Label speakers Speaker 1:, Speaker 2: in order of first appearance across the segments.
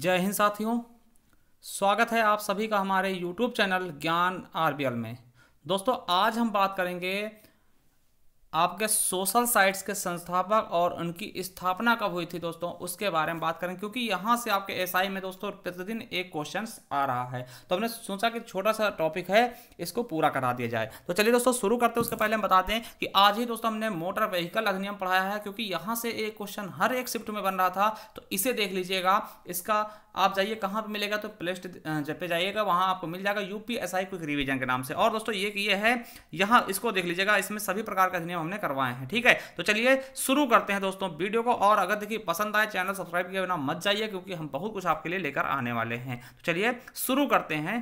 Speaker 1: जय हिंद साथियों स्वागत है आप सभी का हमारे YouTube चैनल ज्ञान आर में दोस्तों आज हम बात करेंगे आपके सोशल साइट्स के संस्थापक और उनकी स्थापना कब हुई थी दोस्तों उसके बारे में बात करें क्योंकि यहाँ से आपके एसआई में दोस्तों प्रतिदिन एक क्वेश्चन आ रहा है तो हमने सोचा कि छोटा सा टॉपिक है इसको पूरा करा दिया जाए तो चलिए दोस्तों शुरू करते हैं उसके पहले हम बताते हैं कि आज ही दोस्तों हमने मोटर व्हीकल अधिनियम पढ़ाया है क्योंकि यहाँ से एक क्वेश्चन हर एक शिफ्ट में बन रहा था तो इसे देख लीजिएगा इसका आप जाइए कहाँ पे मिलेगा तो प्ले जब पे जाइएगा वहाँ आपको मिल जाएगा U P S I quick revision के नाम से और दोस्तों ये ये है यहाँ इसको देख लीजिएगा इसमें सभी प्रकार के अधिनियम हमने करवाए हैं ठीक है तो चलिए शुरू करते हैं दोस्तों वीडियो को और अगर देखिए पसंद आए चैनल सब्सक्राइब किए बिना मत जाइए क्योंकि हम बहुत कुछ आपके लिए लेकर आने वाले हैं तो चलिए शुरू करते हैं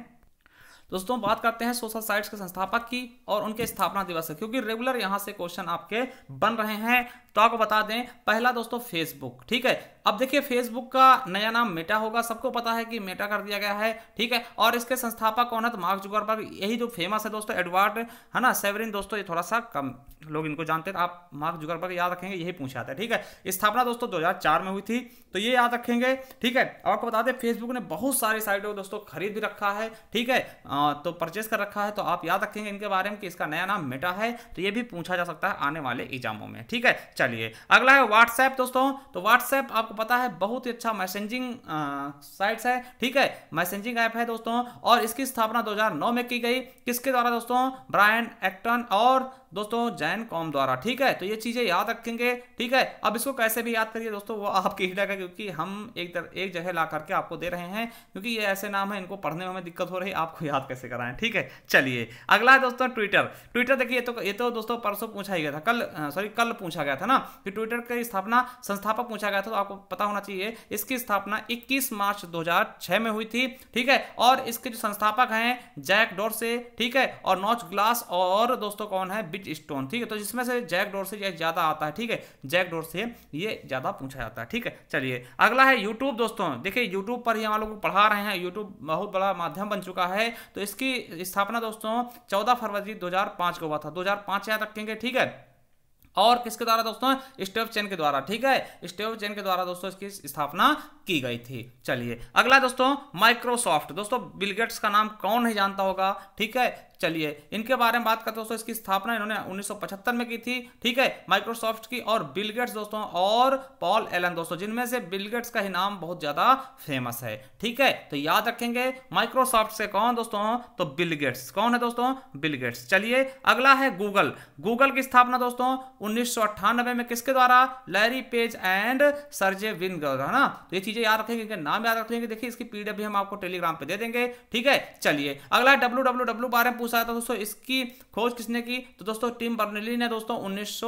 Speaker 1: दोस्तों बात करते हैं सोशल साइट्स के संस्थापक की और उनके स्थापना दिवस है क्योंकि रेगुलर यहाँ से क्वेश्चन आपके बन रहे हैं तो आपको बता दें पहला दोस्तों फेसबुक ठीक है अब देखिए फेसबुक का नया नाम मेटा होगा सबको पता है कि मेटा कर दिया गया है ठीक है और इसके संस्थापक कौन है तो मार्क जुगरबर्ग यही जो तो फेमस है दोस्तों एडवर्ड है ना सेवरिन दोस्तों ये थोड़ा सा कम लोग इनको जानते हैं तो आप मार्क जुगरबर्ग याद रखेंगे यही पूछा था ठीक है स्थापना दोस्तों दो में हुई थी तो ये याद रखेंगे ठीक है आपको बता दें फेसबुक ने बहुत सारी साइटों को दोस्तों खरीद भी रखा है ठीक है तो परचेस कर रखा है तो आप याद रखेंगे इनके बारे में कि इसका नया नाम मेटा है तो ये भी पूछा जा सकता है आने वाले एग्जामों में ठीक है चलिए अगला है व्हाट्सएप दोस्तों तो व्हाट्सएप आपको पता है बहुत ही अच्छा मैसेजिंग साइट्स है ठीक है मैसेजिंग ऐप है दोस्तों और इसकी स्थापना 2009 में की गई किसके द्वारा दोस्तों ब्रायन एक्टन और दोस्तों जैन कॉम द्वारा ठीक है तो ये चीज़ें याद रखेंगे ठीक है अब इसको कैसे भी याद करिए दोस्तों वो आपकी ही रहेगा क्योंकि हम एक दर, एक जगह ला करके आपको दे रहे हैं क्योंकि ये ऐसे नाम है इनको पढ़ने में हमें दिक्कत हो रही है आपको याद कैसे कराएं ठीक है चलिए अगला है दोस्तों ट्विटर ट्विटर देखिए तो ये तो दोस्तों परसों पूछा ही गया था कल सॉरी कल पूछा गया था ना कि ट्विटर की स्थापना संस्थापक पूछा गया था तो आपको पता होना चाहिए इसकी स्थापना इक्कीस मार्च दो में हुई थी ठीक है और इसके जो संस्थापक हैं जैक डोर से ठीक है और नॉच ग्लास और दोस्तों कौन है फिट स्टोन ठीक है तो जिसमें से जैक डोर से ज़्यादा आता है ठीक है जैक डोर से ये ज़्यादा पूछा जाता है ठीक है चलिए अगला है यूट्यूब दोस्तों देखिए यूट्यूब पर ही हम लोग पढ़ा रहे हैं यूट्यूब बहुत बड़ा माध्यम बन चुका है तो इसकी स्थापना दोस्तों चौदह फरवरी दो को हुआ था दो हज़ार रखेंगे ठीक है और किसके द्वारा दोस्तों स्टेव चैन के द्वारा ठीक है स्टेव चैन के द्वारा दोस्तों इसकी स्थापना की गई थी चलिए अगला दोस्तों माइक्रोसॉफ्ट दोस्तों बिलगेट्स का नाम कौन नहीं जानता होगा ठीक है चलिए इनके बारे में बात करते हैं दोस्तों इसकी स्थापना इन्होंने 1975 में की थी ठीक है माइक्रोसॉफ्ट की और बिलगेट्स दोस्तों और पॉल एलन दोस्तों जिनमें से बिलगेट्स का ही नाम बहुत ज्यादा फेमस है ठीक है तो याद रखेंगे माइक्रोसॉफ्ट से कौन दोस्तों तो बिलगेट्स कौन है दोस्तों बिलगेट्स चलिए अगला है गूगल गूगल की स्थापना दोस्तों उन्नीस में किसके द्वारा लैरी पेज एंड सर्जे विन है ना तो ये चीजें याद रखेंगे नाम याद रखेंगे देखिए इसकी पीडीएफ भी हम आपको टेलीग्राम पर दे देंगे ठीक है चलिए अगला डब्ल्यू बारे में पूछा था दोस्तों इसकी खोज किसने की तो दोस्तों टीम बर्नली ने दोस्तों उन्नीस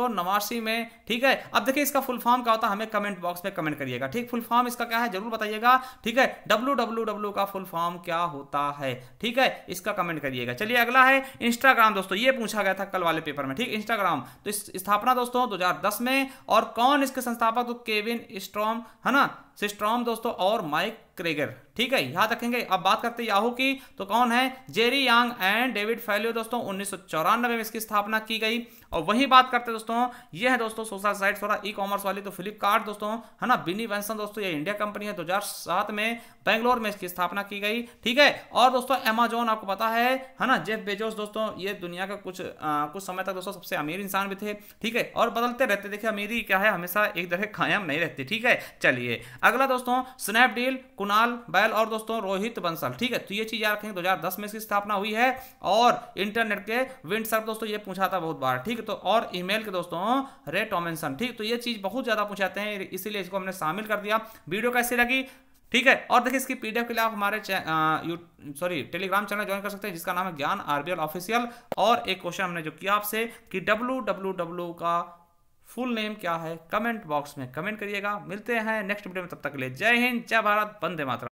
Speaker 1: में ठीक है अब देखिए इसका फुल फॉर्म क्या होता है हमें कमेंट बॉक्स में कमेंट करिएगा ठीक फुल फॉर्म इसका क्या है जरूर बताइएगा ठीक है डब्ल्यू का फुल फॉर्म क्या होता है ठीक है इसका कमेंट करिएगा चलिए अगला है इंस्टाग्राम दोस्तों ये पूछा गया था कल वाले पेपर में ठीक इंस्टाग्राम तो स्थापना दोस्तों दो में और कौन इसके संस्थापक तो केविन स्ट्रॉम है ना सिस्ट्रॉम दोस्तों और माइक क्रेगर ठीक है याद रखेंगे अब बात करते याहू की तो कौन है जेरी यांग एंड डेविड फैलियो दोस्तों उन्नीस में इसकी स्थापना की गई और वही बात करते दोस्तों ये है दोस्तों सोशल साइट थोड़ा ई कॉमर्स वाली तो फ्लिपकार्ट दोस्तों है ना बिनी वेंसन दोस्तों ये इंडिया कंपनी है 2007 में बेंगलोर में इसकी स्थापना की गई ठीक है और दोस्तों अमेजोन आपको पता है है ना जेफ बेजोस दोस्तों ये दुनिया का कुछ आ, कुछ समय तक दोस्तों सबसे अमीर इंसान भी थे ठीक है और बदलते रहते देखिए अमीरी क्या है हमेशा एक तरह कायम नहीं रहती ठीक है चलिए अगला दोस्तों स्नैपडील कुणाल बैल और दोस्तों रोहित बंसल ठीक है तो ये चीज़ याद रखेंगे 2010 में इसकी स्थापना हुई है और इंटरनेट के विंड सर्फ दोस्तों ये पूछा था बहुत बार ठीक है तो और ईमेल के दोस्तों रे टोमेंसन ठीक तो ये चीज़ बहुत ज़्यादा पूछाते हैं इसीलिए इसको हमने शामिल कर दिया वीडियो कैसी लगी ठीक है और देखिए इसकी पीडीएफ के लिए आप हमारे सॉरी टेलीग्राम चैनल ज्वाइन कर सकते हैं जिसका नाम है ज्ञान आरबीएल ऑफिशियल और एक क्वेश्चन हमने जो किया आपसे कि डब्ल्यू डब्लू डब्लू का फुल नेम क्या है कमेंट बॉक्स में कमेंट करिएगा मिलते हैं नेक्स्ट वीडियो में तब तक के लिए जय हिंद जय भारत बंदे मात्र